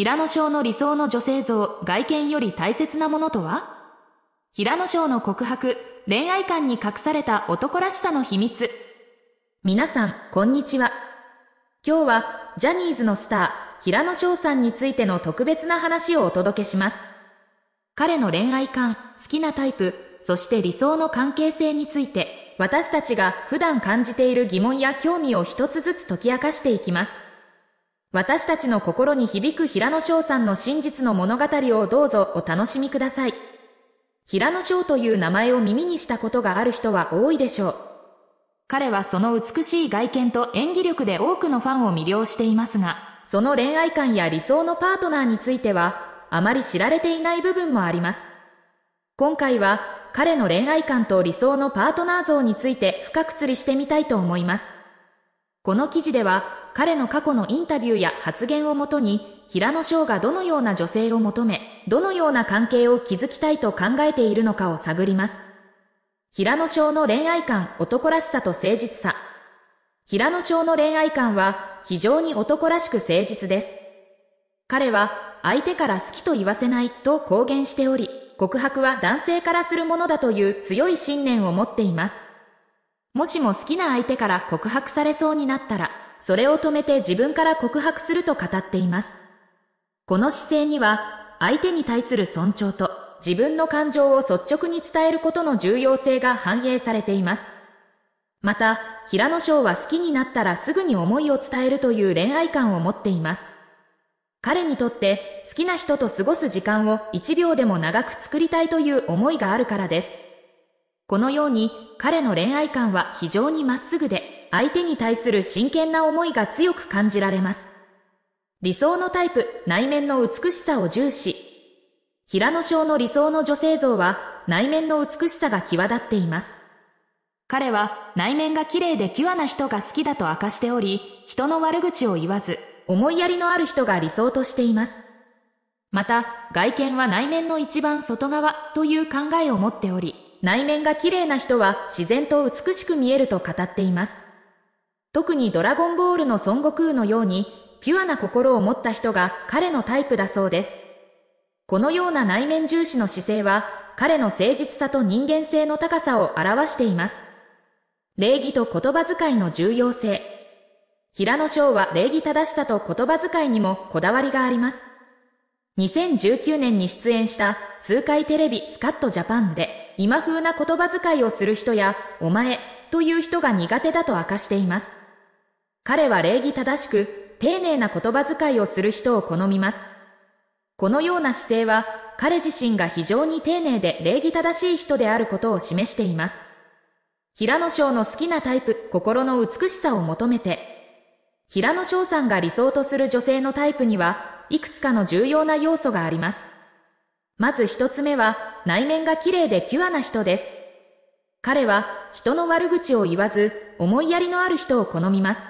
平野翔の理想の女性像、外見より大切なものとは平野翔の告白、恋愛観に隠された男らしさの秘密。皆さん、こんにちは。今日は、ジャニーズのスター、平野翔さんについての特別な話をお届けします。彼の恋愛観、好きなタイプ、そして理想の関係性について、私たちが普段感じている疑問や興味を一つずつ解き明かしていきます。私たちの心に響く平野翔さんの真実の物語をどうぞお楽しみください。平野翔という名前を耳にしたことがある人は多いでしょう。彼はその美しい外見と演技力で多くのファンを魅了していますが、その恋愛観や理想のパートナーについては、あまり知られていない部分もあります。今回は、彼の恋愛観と理想のパートナー像について深く釣りしてみたいと思います。この記事では、彼の過去のインタビューや発言をもとに、平野翔がどのような女性を求め、どのような関係を築きたいと考えているのかを探ります。平野翔の恋愛観、男らしさと誠実さ。平野翔の恋愛観は、非常に男らしく誠実です。彼は、相手から好きと言わせないと公言しており、告白は男性からするものだという強い信念を持っています。もしも好きな相手から告白されそうになったら、それを止めて自分から告白すると語っています。この姿勢には、相手に対する尊重と、自分の感情を率直に伝えることの重要性が反映されています。また、平野翔は好きになったらすぐに思いを伝えるという恋愛観を持っています。彼にとって好きな人と過ごす時間を一秒でも長く作りたいという思いがあるからです。このように彼の恋愛観は非常にまっすぐで、相手に対する真剣な思いが強く感じられます。理想のタイプ、内面の美しさを重視。平野翔の理想の女性像は内面の美しさが際立っています。彼は内面が綺麗でピュアな人が好きだと明かしており、人の悪口を言わず、思いやりのある人が理想としています。また、外見は内面の一番外側という考えを持っており、内面が綺麗な人は自然と美しく見えると語っています。特にドラゴンボールの孫悟空のように、ピュアな心を持った人が彼のタイプだそうです。このような内面重視の姿勢は、彼の誠実さと人間性の高さを表しています。礼儀と言葉遣いの重要性。平野翔は礼儀正しさと言葉遣いにもこだわりがあります。2019年に出演した痛快テレビスカットジャパンで今風な言葉遣いをする人やお前という人が苦手だと明かしています。彼は礼儀正しく、丁寧な言葉遣いをする人を好みます。このような姿勢は、彼自身が非常に丁寧で礼儀正しい人であることを示しています。平野翔の好きなタイプ、心の美しさを求めて、平野翔さんが理想とする女性のタイプには、いくつかの重要な要素があります。まず一つ目は、内面が綺麗でキュアな人です。彼は、人の悪口を言わず、思いやりのある人を好みます。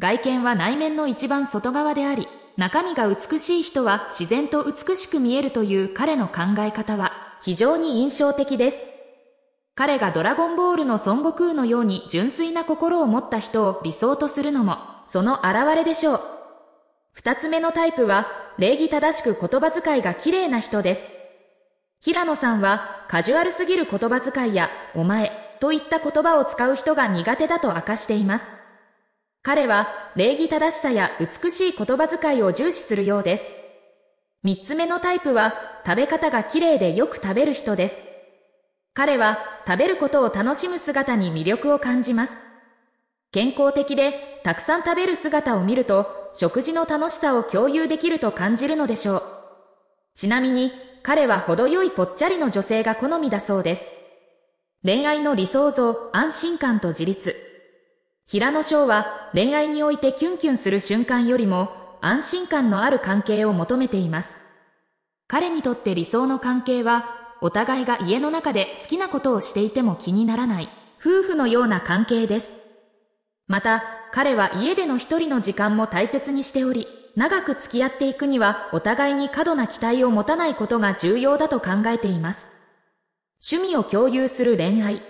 外見は内面の一番外側であり、中身が美しい人は自然と美しく見えるという彼の考え方は非常に印象的です。彼がドラゴンボールの孫悟空のように純粋な心を持った人を理想とするのも、その現れでしょう。二つ目のタイプは、礼儀正しく言葉遣いが綺麗な人です。平野さんは、カジュアルすぎる言葉遣いや、お前、といった言葉を使う人が苦手だと明かしています。彼は礼儀正しさや美しい言葉遣いを重視するようです。三つ目のタイプは食べ方が綺麗でよく食べる人です。彼は食べることを楽しむ姿に魅力を感じます。健康的でたくさん食べる姿を見ると食事の楽しさを共有できると感じるのでしょう。ちなみに彼は程よいぽっちゃりの女性が好みだそうです。恋愛の理想像、安心感と自立。平野翔は恋愛においてキュンキュンする瞬間よりも安心感のある関係を求めています。彼にとって理想の関係は、お互いが家の中で好きなことをしていても気にならない、夫婦のような関係です。また、彼は家での一人の時間も大切にしており、長く付き合っていくにはお互いに過度な期待を持たないことが重要だと考えています。趣味を共有する恋愛。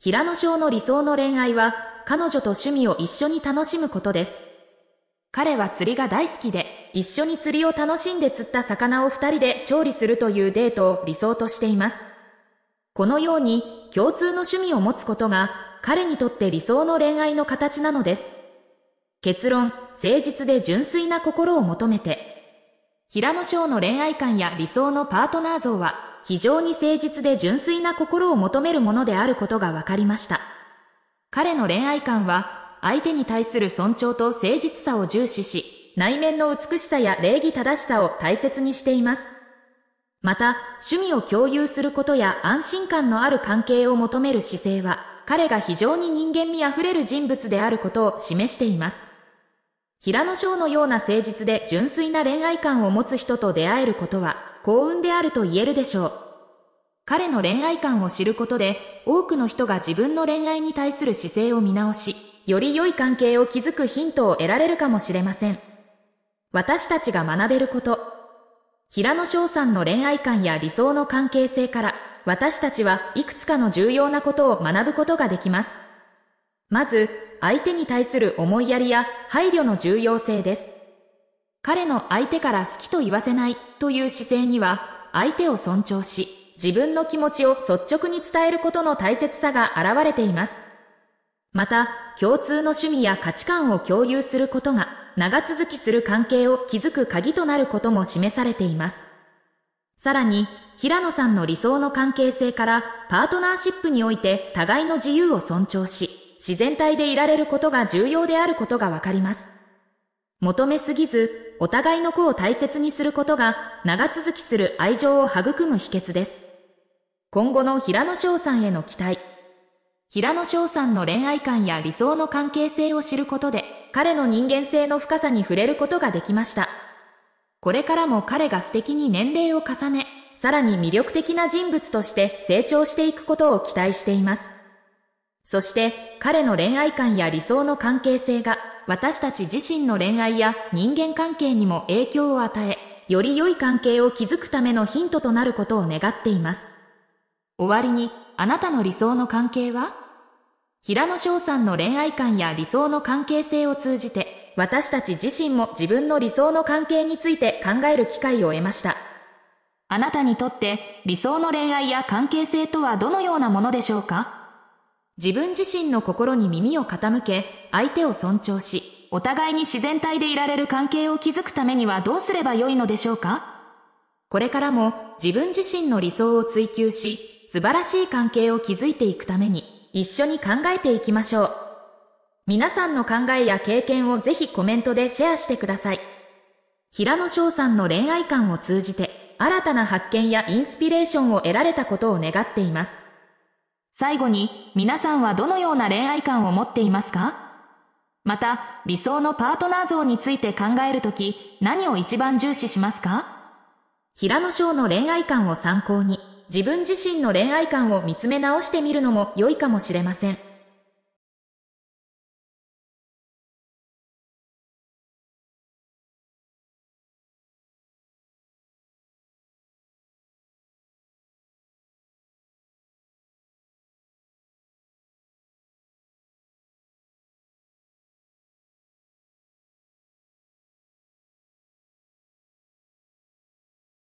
平野翔の理想の恋愛は、彼女と趣味を一緒に楽しむことです。彼は釣りが大好きで、一緒に釣りを楽しんで釣った魚を二人で調理するというデートを理想としています。このように共通の趣味を持つことが彼にとって理想の恋愛の形なのです。結論、誠実で純粋な心を求めて。平野翔の恋愛観や理想のパートナー像は非常に誠実で純粋な心を求めるものであることが分かりました。彼の恋愛観は、相手に対する尊重と誠実さを重視し、内面の美しさや礼儀正しさを大切にしています。また、趣味を共有することや安心感のある関係を求める姿勢は、彼が非常に人間味あふれる人物であることを示しています。平野翔のような誠実で純粋な恋愛観を持つ人と出会えることは幸運であると言えるでしょう。彼の恋愛観を知ることで、多くの人が自分の恋愛に対する姿勢を見直し、より良い関係を築くヒントを得られるかもしれません。私たちが学べること。平野翔さんの恋愛観や理想の関係性から、私たちはいくつかの重要なことを学ぶことができます。まず、相手に対する思いやりや配慮の重要性です。彼の相手から好きと言わせないという姿勢には、相手を尊重し、自分の気持ちを率直に伝えることの大切さが現れています。また、共通の趣味や価値観を共有することが、長続きする関係を築く鍵となることも示されています。さらに、平野さんの理想の関係性からパートナーシップにおいて互いの自由を尊重し、自然体でいられることが重要であることがわかります。求めすぎず、お互いの子を大切にすることが長続きする愛情を育む秘訣です。今後の平野翔さんへの期待。平野翔さんの恋愛観や理想の関係性を知ることで、彼の人間性の深さに触れることができました。これからも彼が素敵に年齢を重ね、さらに魅力的な人物として成長していくことを期待しています。そして彼の恋愛観や理想の関係性が私たち自身の恋愛や人間関係にも影響を与え、より良い関係を築くためのヒントとなることを願っています。終わりにあなたの理想の関係は平野翔さんの恋愛観や理想の関係性を通じて私たち自身も自分の理想の関係について考える機会を得ましたあなたにとって理想の恋愛や関係性とはどのようなものでしょうか自分自身の心に耳を傾け相手を尊重しお互いに自然体でいられる関係を築くためにはどうすればよいのでしょうかこれからも自分自身の理想を追求し素晴らしい関係を築いていくために一緒に考えていきましょう。皆さんの考えや経験をぜひコメントでシェアしてください。平野翔さんの恋愛観を通じて新たな発見やインスピレーションを得られたことを願っています。最後に皆さんはどのような恋愛観を持っていますかまた理想のパートナー像について考えるとき何を一番重視しますか平野翔の恋愛観を参考に自分自身の恋愛観を見つめ直してみるのも良いかもしれません。